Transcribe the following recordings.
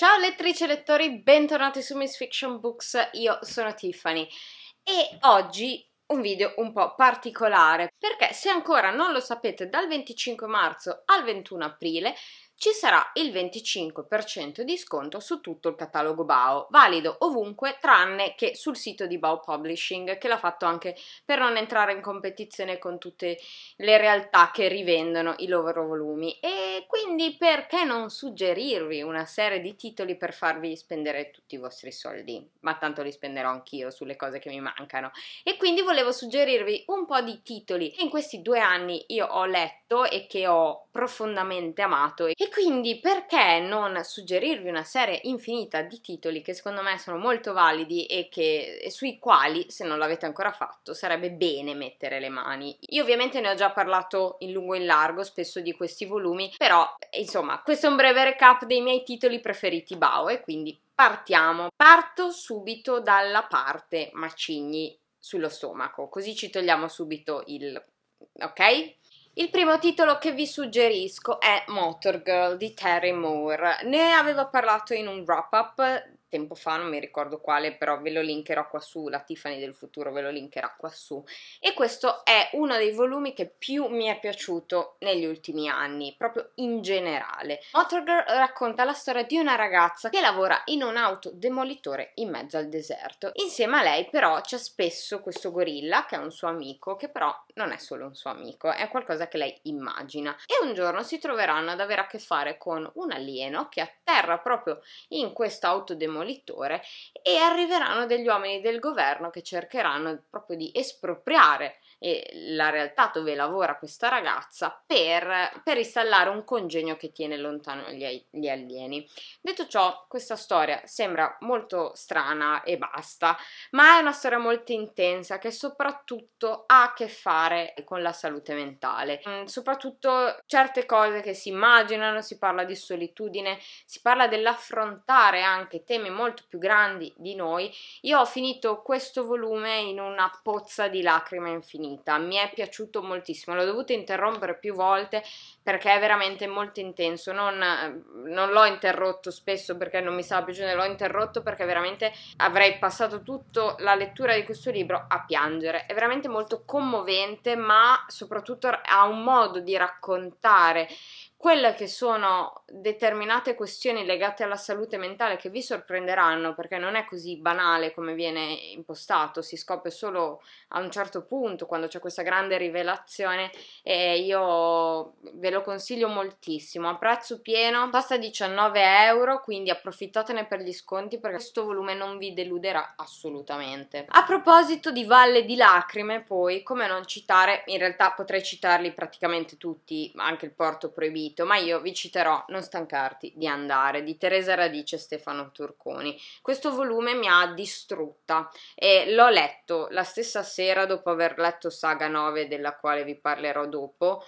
Ciao lettrici e lettori, bentornati su Miss Fiction Books, io sono Tiffany e oggi un video un po' particolare perché se ancora non lo sapete dal 25 marzo al 21 aprile ci sarà il 25% di sconto su tutto il catalogo Bao, valido ovunque tranne che sul sito di Bao Publishing, che l'ha fatto anche per non entrare in competizione con tutte le realtà che rivendono i loro volumi. E quindi perché non suggerirvi una serie di titoli per farvi spendere tutti i vostri soldi? Ma tanto li spenderò anch'io sulle cose che mi mancano. E quindi volevo suggerirvi un po' di titoli che in questi due anni io ho letto e che ho profondamente amato e quindi perché non suggerirvi una serie infinita di titoli che secondo me sono molto validi e, che, e sui quali, se non l'avete ancora fatto, sarebbe bene mettere le mani. Io ovviamente ne ho già parlato in lungo e in largo spesso di questi volumi, però insomma questo è un breve recap dei miei titoli preferiti Bao e quindi partiamo. Parto subito dalla parte macigni sullo stomaco, così ci togliamo subito il... ok? Il primo titolo che vi suggerisco è Motor Girl di Terry Moore. Ne avevo parlato in un wrap up tempo fa, non mi ricordo quale, però ve lo linkerò qua su, la Tiffany del futuro ve lo linkerà qua su. E questo è uno dei volumi che più mi è piaciuto negli ultimi anni, proprio in generale. Motor Girl racconta la storia di una ragazza che lavora in un auto demolitore in mezzo al deserto. Insieme a lei però c'è spesso questo gorilla che è un suo amico, che però non è solo un suo amico, è qualcosa che lei immagina. E un giorno si troveranno ad avere a che fare con un alieno che atterra proprio in questo auto demolitore demolitore e arriveranno degli uomini del governo che cercheranno proprio di espropriare e la realtà dove lavora questa ragazza per, per installare un congegno che tiene lontano gli, gli, alieni. Detto ciò, questa storia sembra molto strana e basta, ma è una storia molto intensa che soprattutto ha a che fare con la salute mentale, mm, soprattutto certe cose che si immaginano, si parla di solitudine, si parla dell'affrontare anche temi molto più grandi di noi. Io ho finito questo volume in una pozza di lacrime infinite finita, mi è piaciuto moltissimo, l'ho dovuto interrompere più volte perché è veramente molto intenso, non, non l'ho interrotto spesso perché non mi stava piacendo, l'ho interrotto perché veramente avrei passato tutta la lettura di questo libro a piangere, è veramente molto commovente ma soprattutto ha un modo di raccontare quelle che sono determinate questioni legate alla salute mentale che vi sorprenderanno perché non è così banale come viene impostato, si scopre solo a un certo punto quando c'è questa grande rivelazione e io ve lo consiglio moltissimo, a prezzo pieno costa 19 euro quindi approfittatene per gli sconti perché questo volume non vi deluderà assolutamente. A proposito di Valle di Lacrime poi come non citare, in realtà potrei citarli praticamente tutti, anche il Porto Proibito invito, ma io vi citerò Non stancarti di andare di Teresa Radice e Stefano Turconi. Questo volume mi ha distrutta e l'ho letto la stessa sera dopo aver letto Saga 9 della quale vi parlerò dopo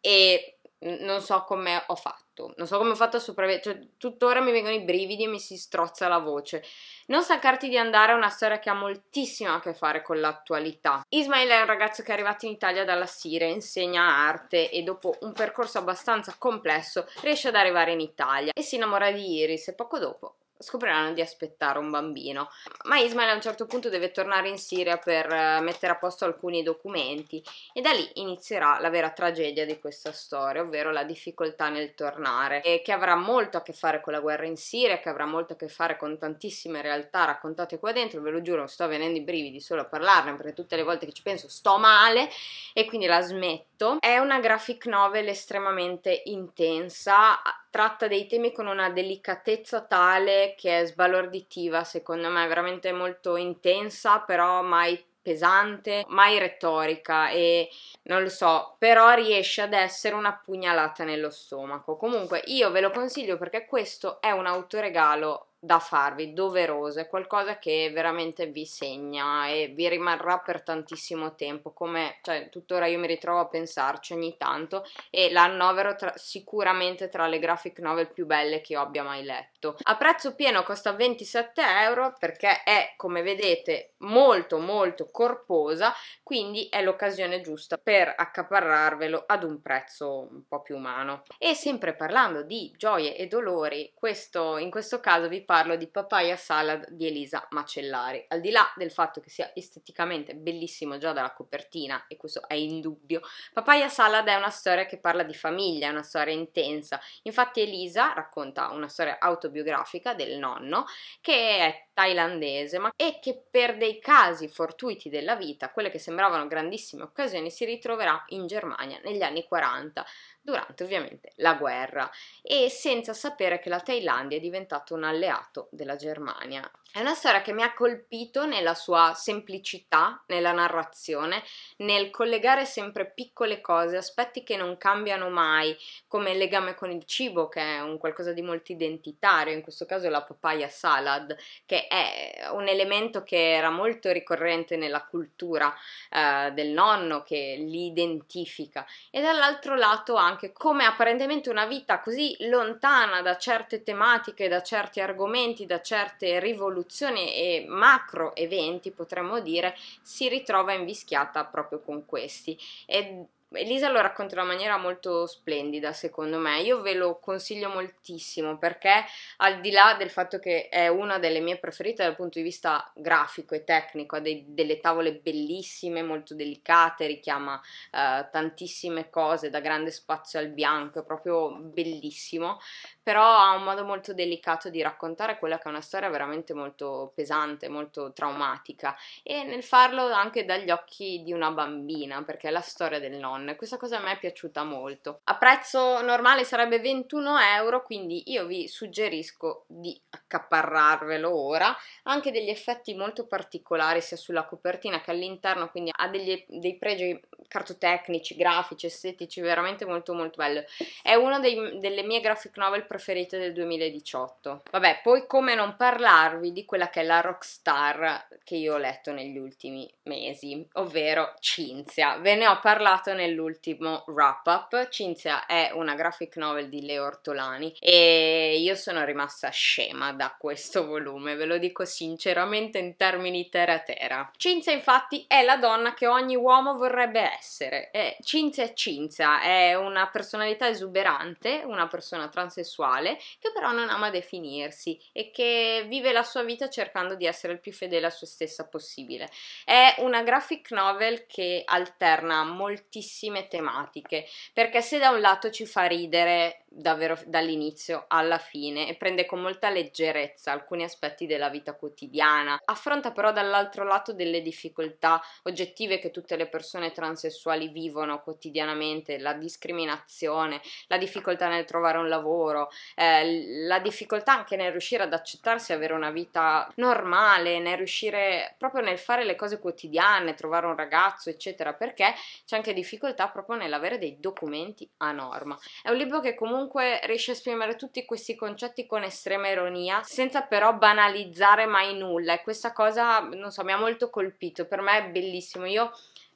e non so come ho fatto, non so come ho fatto a sopravvivere, cioè tuttora mi vengono i brividi e mi si strozza la voce. Non stancarti di andare è una storia che ha moltissimo a che fare con l'attualità. Ismail è un ragazzo che è arrivato in Italia dalla Siria, insegna arte e dopo un percorso abbastanza complesso riesce ad arrivare in Italia e si innamora di Iris e poco dopo scopriranno di aspettare un bambino. Ma Ismail a un certo punto deve tornare in Siria per eh, mettere a posto alcuni documenti e da lì inizierà la vera tragedia di questa storia, ovvero la difficoltà nel tornare, eh, che avrà molto a che fare con la guerra in Siria, che avrà molto a che fare con tantissime realtà raccontate qua dentro, ve lo giuro, sto venendo i brividi solo a parlarne perché tutte le volte che ci penso sto male e quindi la smetto. È una graphic novel estremamente intensa tratta dei temi con una delicatezza tale che è sbalorditiva, secondo me, veramente molto intensa, però mai pesante, mai retorica e non lo so, però riesce ad essere una pugnalata nello stomaco. Comunque io ve lo consiglio perché questo è un autoregalo da farvi, doverosa, è qualcosa che veramente vi segna e vi rimarrà per tantissimo tempo, come cioè, tuttora io mi ritrovo a pensarci ogni tanto e l'annovero tra, sicuramente tra le graphic novel più belle che io abbia mai letto. A prezzo pieno costa 27 euro perché è, come vedete, molto molto corposa, quindi è l'occasione giusta per accaparrarvelo ad un prezzo un po' più umano. E sempre parlando di gioie e dolori, questo, in questo caso vi parlo di Papaya Salad di Elisa Macellari. Al di là del fatto che sia esteticamente bellissimo già dalla copertina, e questo è indubbio, Papaya Salad è una storia che parla di famiglia, è una storia intensa. Infatti Elisa racconta una storia autobiografica del nonno che è thailandese ma, e che per dei casi fortuiti della vita, quelle che sembravano grandissime occasioni, si ritroverà in Germania negli anni 40 durante ovviamente la guerra e senza sapere che la Thailandia è diventata un alleato della Germania. È una storia che mi ha colpito nella sua semplicità, nella narrazione, nel collegare sempre piccole cose, aspetti che non cambiano mai, come il legame con il cibo, che è un qualcosa di molto identitario, in questo caso la papaya salad, che è un elemento che era molto ricorrente nella cultura eh, del nonno, che li identifica, e dall'altro lato anche anche come apparentemente una vita così lontana da certe tematiche, da certi argomenti, da certe rivoluzioni e macro eventi, potremmo dire, si ritrova invischiata proprio con questi. E Elisa lo racconta in una maniera molto splendida, secondo me. Io ve lo consiglio moltissimo perché, al di là del fatto che è una delle mie preferite dal punto di vista grafico e tecnico, ha dei, delle tavole bellissime, molto delicate, richiama eh, tantissime cose, da grande spazio al bianco, è proprio bellissimo. Però ha un modo molto delicato di raccontare quella che è una storia veramente molto pesante, molto traumatica, e nel farlo anche dagli occhi di una bambina, perché è la storia del nonno coupon. Questa cosa a me è piaciuta molto. A prezzo normale sarebbe 21 euro, quindi io vi suggerisco di accaparrarvelo ora. Ha Anche degli effetti molto particolari sia sulla copertina che all'interno, quindi ha degli, dei pregi cartotecnici, grafici, estetici, veramente molto molto bello. È una dei, delle mie graphic novel preferite del 2018. Vabbè, poi come non parlarvi di quella che è la rockstar che io ho letto negli ultimi mesi, ovvero Cinzia. Ve ne ho parlato nel l'ultimo wrap up. Cinzia è una graphic novel di Leo Ortolani e io sono rimasta scema da questo volume, ve lo dico sinceramente in termini terra terra. Cinzia infatti è la donna che ogni uomo vorrebbe essere. E Cinzia è Cinzia, è una personalità esuberante, una persona transessuale che però non ama definirsi e che vive la sua vita cercando di essere il più fedele a se stessa possibile. È una graphic novel che alterna moltissimo tantissime tematiche, perché se da un lato ci fa ridere davvero dall'inizio alla fine e prende con molta leggerezza alcuni aspetti della vita quotidiana. Affronta però dall'altro lato delle difficoltà oggettive che tutte le persone transessuali vivono quotidianamente, la discriminazione, la difficoltà nel trovare un lavoro, eh, la difficoltà anche nel riuscire ad accettarsi, avere una vita normale, nel riuscire proprio nel fare le cose quotidiane, trovare un ragazzo, eccetera, perché c'è anche difficoltà proprio nell'avere dei documenti a norma. È un libro che comunque comunque riesce a esprimere tutti questi concetti con estrema ironia, senza però banalizzare mai nulla e questa cosa, non so, mi ha molto colpito, per me è bellissimo, io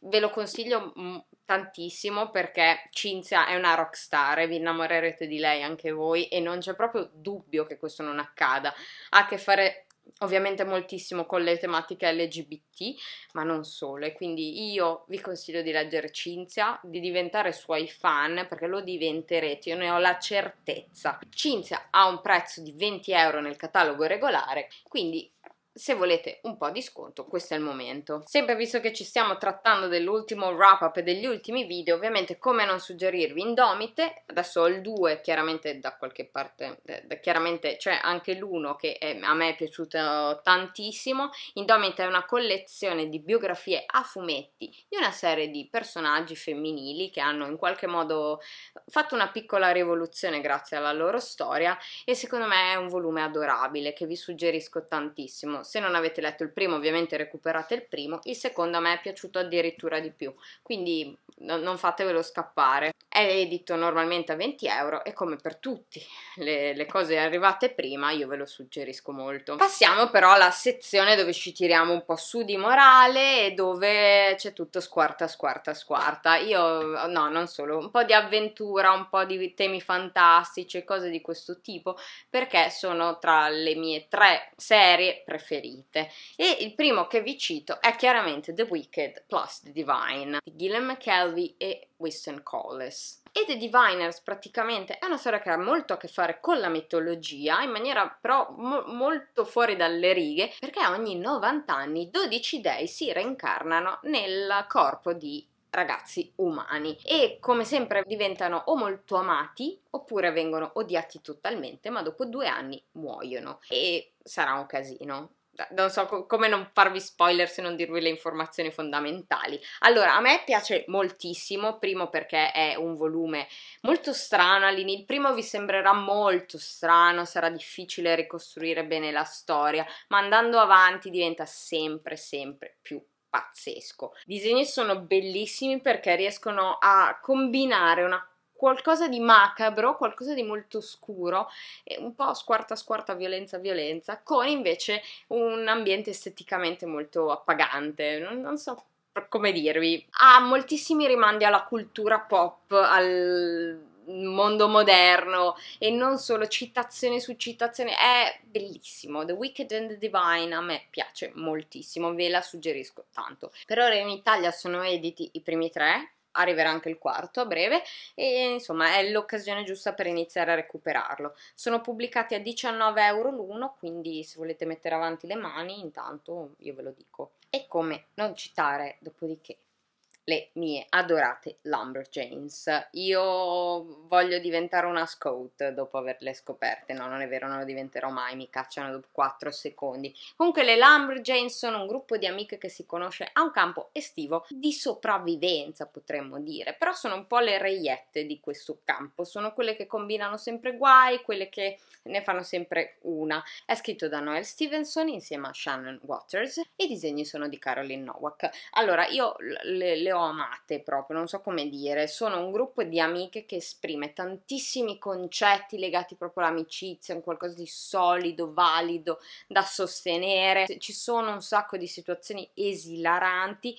ve lo consiglio mm, tantissimo perché Cinzia è una rockstar e vi innamorerete di lei anche voi e non c'è proprio dubbio che questo non accada, ha a che fare ovviamente moltissimo con le tematiche LGBT, ma non solo. E quindi io vi consiglio di leggere Cinzia, di diventare suoi fan, perché lo diventerete, io ne ho la certezza. Cinzia ha un prezzo di 20 euro nel catalogo regolare, quindi se volete un po' di sconto questo è il momento. Sempre visto che ci stiamo trattando dell'ultimo wrap up e degli ultimi video, ovviamente come non suggerirvi Indomite, adesso ho il 2 chiaramente da qualche parte, eh, da, chiaramente c'è anche l'1 che è, a me è piaciuto tantissimo, Indomite è una collezione di biografie a fumetti di una serie di personaggi femminili che hanno in qualche modo fatto una piccola rivoluzione grazie alla loro storia e secondo me è un volume adorabile che vi suggerisco tantissimo se non avete letto il primo, ovviamente recuperate il primo. Il secondo a me è piaciuto addirittura di più, quindi non fatevelo scappare è edito normalmente a 20 euro e come per tutte le, le, cose arrivate prima io ve lo suggerisco molto. Passiamo però alla sezione dove ci tiriamo un po' su di morale e dove c'è tutto squarta squarta squarta. Io no, non solo, un po' di avventura, un po' di temi fantastici e cose di questo tipo perché sono tra le mie tre serie preferite e il primo che vi cito è chiaramente The Wicked plus The Divine di Gilliam McKelvey e Winston Colles. E The Diviners praticamente è una storia che ha molto a che fare con la mitologia, in maniera però mo- molto fuori dalle righe, perché ogni 90 anni 12 dei si reincarnano nel corpo di ragazzi umani e come sempre diventano o molto amati oppure vengono odiati totalmente ma dopo due anni muoiono e sarà un casino cioè, non so come non farvi spoiler se non dirvi le informazioni fondamentali. Allora, a me piace moltissimo, primo perché è un volume molto strano all'inizio, il primo vi sembrerà molto strano, sarà difficile ricostruire bene la storia, ma andando avanti diventa sempre sempre più pazzesco. I disegni sono bellissimi perché riescono a combinare una qualcosa di macabro, qualcosa di molto scuro, un po' squarta squarta, violenza violenza, con invece un ambiente esteticamente molto appagante, non, non so come dirvi, ha moltissimi rimandi alla cultura pop, al mondo moderno e non solo citazione su citazione è bellissimo The Wicked and the Divine a me piace moltissimo ve la suggerisco tanto per ora in Italia sono editi i primi tre arriverà anche il quarto a breve e insomma è l'occasione giusta per iniziare a recuperarlo. Sono pubblicati a 19 euro l'uno, quindi se volete mettere avanti le mani intanto io ve lo dico. E come non citare dopodiché le mie adorate Lumberjanes. Io voglio diventare una scout dopo averle scoperte. No, non è vero, non lo diventerò mai, mi cacciano dopo 4 secondi. Comunque le Lumberjanes sono un gruppo di amiche che si conosce a un campo estivo di sopravvivenza, potremmo dire. Però sono un po' le reiette di questo campo. Sono quelle che combinano sempre guai, quelle che ne fanno sempre una. È scritto da Noel Stevenson insieme a Shannon Waters. I disegni sono di Caroline Nowak. Allora, io le, le ho amate proprio, non so come dire, sono un gruppo di amiche che esprime tantissimi concetti legati proprio all'amicizia, un qualcosa di solido, valido da sostenere. Ci sono un sacco di situazioni esilaranti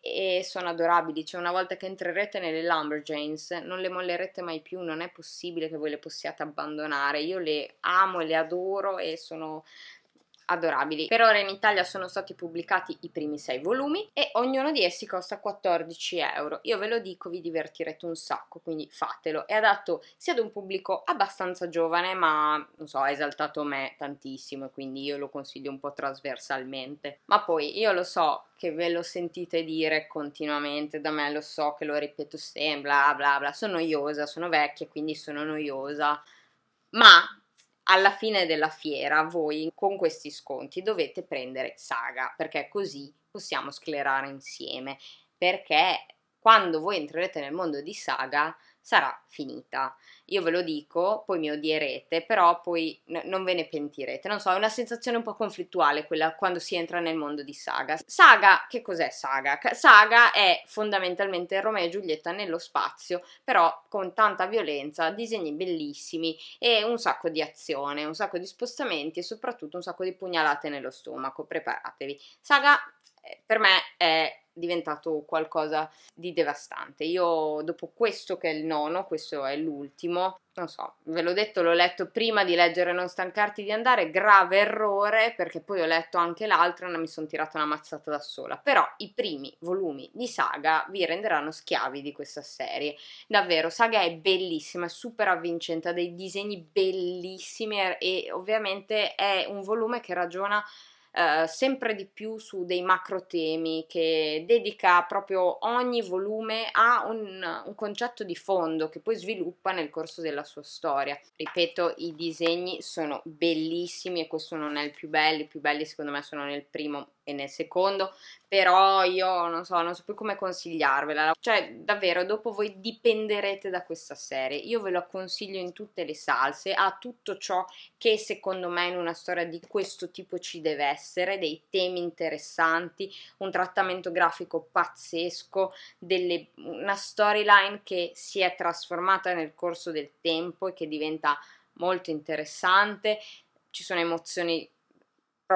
e sono adorabili. Cioè, una volta che entrerete nelle Lumberjanes, non le mollerete mai più. Non è possibile che voi le possiate abbandonare. Io le amo e le adoro e sono adorabili. Per ora in Italia sono stati pubblicati i primi sei volumi e ognuno di essi costa 14 euro. Io ve lo dico, vi divertirete un sacco, quindi fatelo. È adatto sia ad un pubblico abbastanza giovane, ma non so, ha esaltato me tantissimo quindi io lo consiglio un po' trasversalmente. Ma poi io lo so che ve lo sentite dire continuamente da me, lo so che lo ripeto sempre, bla bla bla, sono noiosa, sono vecchia, quindi sono noiosa. Ma alla fine della fiera voi con questi sconti dovete prendere Saga perché così possiamo sclerare insieme perché quando voi entrerete nel mondo di Saga sarà finita. Io ve lo dico, poi mi odierete, però poi n- non ve ne pentirete. Non so, è una sensazione un po' conflittuale quella quando si entra nel mondo di Saga. Saga, che cos'è Saga? Saga è fondamentalmente Romeo e Giulietta nello spazio, però con tanta violenza, disegni bellissimi e un sacco di azione, un sacco di spostamenti e soprattutto un sacco di pugnalate nello stomaco. Preparatevi. Saga eh, per me è diventato qualcosa di devastante. Io dopo questo che è il nono, questo è l'ultimo, non so, ve l'ho detto, l'ho letto prima di leggere Non stancarti di andare, grave errore perché poi ho letto anche l'altro e mi sono tirata una mazzata da sola, però i primi volumi di Saga vi renderanno schiavi di questa serie, davvero, Saga è bellissima, è super avvincente, ha dei disegni bellissimi e ovviamente è un volume che ragiona eh, sempre di più su dei macro temi che dedica proprio ogni volume a un, un concetto di fondo che poi sviluppa nel corso della sua storia. Ripeto, i disegni sono bellissimi e questo non è il più bello, i più belli secondo me sono nel primo e nel secondo, però io non so, non so più come consigliarvela. Cioè, davvero, dopo voi dipenderete da questa serie. Io ve la consiglio in tutte le salse, a tutto ciò che secondo me in una storia di questo tipo ci deve essere, dei temi interessanti, un trattamento grafico pazzesco, delle, una storyline che si è trasformata nel corso del tempo e che diventa molto interessante. Ci sono emozioni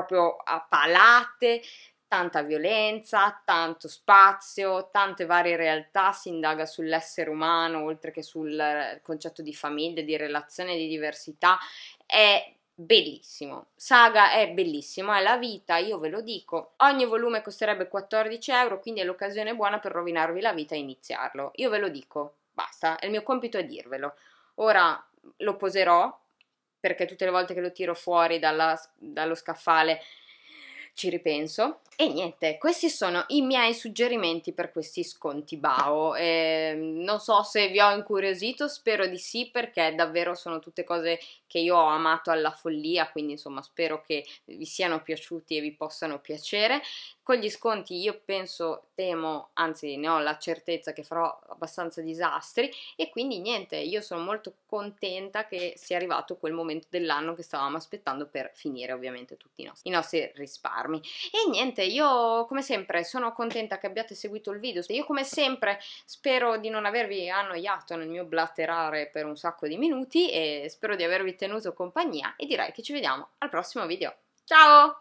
proprio a palate, tanta violenza, tanto spazio, tante varie realtà, si indaga sull'essere umano oltre che sul concetto di famiglia, di relazione, di diversità. È bellissimo. Saga è bellissimo, è la vita, io ve lo dico. Ogni volume costerebbe 14 euro, quindi è l'occasione buona per rovinarvi la vita e iniziarlo. Io ve lo dico, basta, il mio compito è dirvelo. Ora lo poserò perché tutte le volte che lo tiro fuori dalla, dallo scaffale ci ripenso. E niente, questi sono i miei suggerimenti per questi sconti BAO. Eh, non so se vi ho incuriosito, spero di sì, perché davvero sono tutte cose che io ho amato alla follia, quindi insomma spero che vi siano piaciuti e vi possano piacere. Con gli sconti io penso, temo, anzi ne ho la certezza che farò abbastanza disastri e quindi niente, io sono molto contenta che sia arrivato quel momento dell'anno che stavamo aspettando per finire ovviamente tutti i nostri, i nostri risparmi. E niente, io come sempre sono contenta che abbiate seguito il video, io come sempre spero di non avervi annoiato nel mio blatterare per un sacco di minuti e spero di avervi tenuto compagnia e direi che ci vediamo al prossimo video. Ciao!